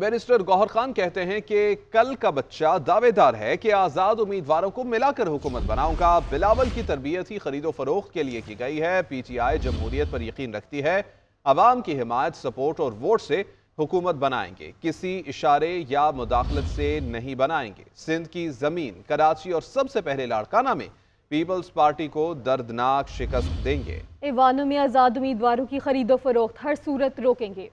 barrister Gauhar Khan कहते हैं कि कल का बच्चा दावेदार है कि आज़ाद उम्मीदवारों को मिलाकर हुकूमत बनाऊंगा बिलावल की तरबियत ही खरीदो फरोख्त के लिए की गई है पी टी आई जमहूरियत पर यकीन रखती है आवाम की हिमायत सपोर्ट और वोट से हुकूमत बनाएंगे किसी इशारे या मुदाखलत से नहीं बनाएंगे सिंध की ज़मीन कराची और सबसे पहले लाड़काना में पीपल्स पार्टी को दर्दनाक शिकस्त देंगे ऐवानों में आज़ाद उम्मीदवारों की खरीदो फरोख्त हर सूरत रोकेंगे